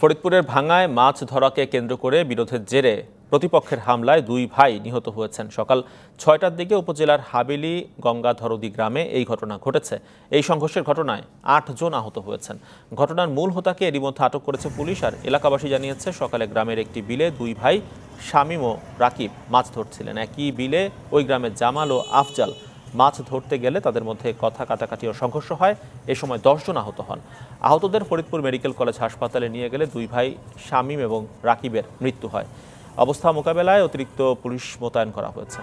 ফরিদপুরের ভাঙায় মাছ ধরাকে কেন্দ্র করে বিরোধের জেরে প্রতিপক্ষের হামলায় দুই ভাই নিহত হয়েছেন সকাল ছয়টার দিকে উপজেলার হাবিলি গঙ্গাধরদি গ্রামে এই ঘটনা ঘটেছে এই সংঘর্ষের ঘটনায় আট জন আহত হয়েছেন ঘটনার মূল হোতাকে এরই মধ্যে আটক করেছে পুলিশ আর এলাকাবাসী জানিয়েছে সকালে গ্রামের একটি বিলে দুই ভাই শামিম ও রাকিব মাছ ধরছিলেন একই বিলে ওই গ্রামের জামাল ও আফজাল মাছ ধরতে গেলে তাদের মধ্যে কথা কাটাকাটি ও সংঘর্ষ হয় এ সময় দশজন আহত হন আহতদের ফরিদপুর মেডিকেল কলেজ হাসপাতালে নিয়ে গেলে দুই ভাই শামীম এবং রাকিবের মৃত্যু হয় অবস্থা মোকাবেলায় অতিরিক্ত পুলিশ মোতায়েন করা হয়েছে